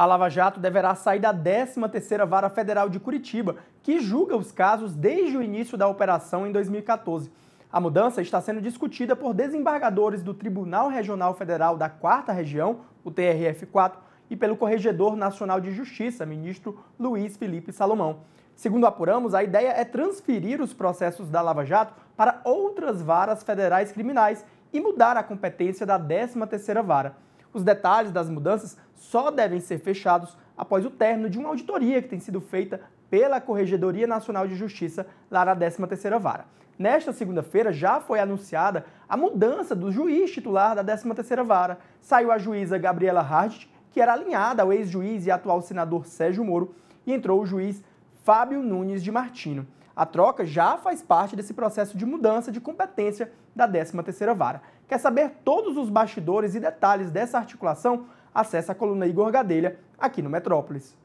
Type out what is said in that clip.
A Lava Jato deverá sair da 13ª Vara Federal de Curitiba, que julga os casos desde o início da operação em 2014. A mudança está sendo discutida por desembargadores do Tribunal Regional Federal da 4 Região, o TRF4, e pelo Corregedor Nacional de Justiça, ministro Luiz Felipe Salomão. Segundo apuramos, a ideia é transferir os processos da Lava Jato para outras varas federais criminais e mudar a competência da 13ª Vara. Os detalhes das mudanças só devem ser fechados após o término de uma auditoria que tem sido feita pela Corregedoria Nacional de Justiça lá na 13ª Vara. Nesta segunda-feira já foi anunciada a mudança do juiz titular da 13ª Vara. Saiu a juíza Gabriela Hardt, que era alinhada ao ex-juiz e atual senador Sérgio Moro, e entrou o juiz Fábio Nunes de Martino. A troca já faz parte desse processo de mudança de competência da 13ª Vara. Quer saber todos os bastidores e detalhes dessa articulação? Acesse a coluna Igor Gadelha aqui no Metrópolis.